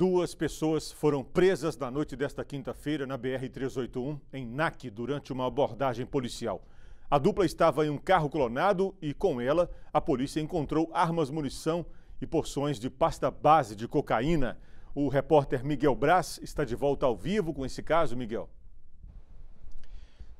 Duas pessoas foram presas na noite desta quinta-feira na BR-381, em NAC, durante uma abordagem policial. A dupla estava em um carro clonado e, com ela, a polícia encontrou armas, munição e porções de pasta base de cocaína. O repórter Miguel Braz está de volta ao vivo com esse caso, Miguel.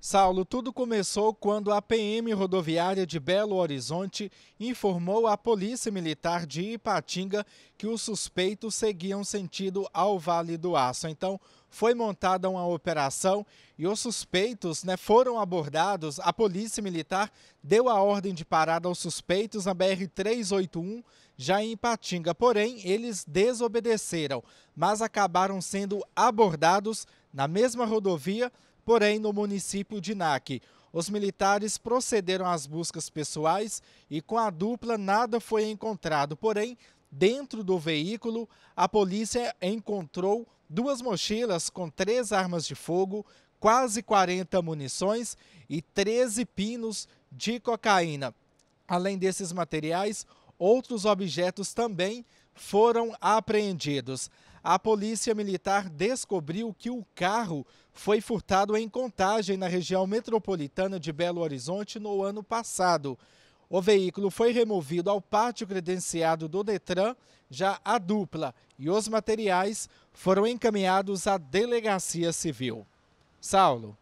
Saulo, tudo começou quando a PM rodoviária de Belo Horizonte informou à Polícia Militar de Ipatinga que os suspeitos seguiam sentido ao Vale do Aço. Então, foi montada uma operação e os suspeitos né, foram abordados. A Polícia Militar deu a ordem de parada aos suspeitos na BR-381, já em Ipatinga. Porém, eles desobedeceram, mas acabaram sendo abordados na mesma rodovia porém no município de Nac, Os militares procederam às buscas pessoais e com a dupla nada foi encontrado. Porém, dentro do veículo, a polícia encontrou duas mochilas com três armas de fogo, quase 40 munições e 13 pinos de cocaína. Além desses materiais, outros objetos também foram apreendidos a polícia militar descobriu que o carro foi furtado em contagem na região metropolitana de Belo Horizonte no ano passado. O veículo foi removido ao pátio credenciado do Detran, já a dupla e os materiais foram encaminhados à delegacia civil. Saulo.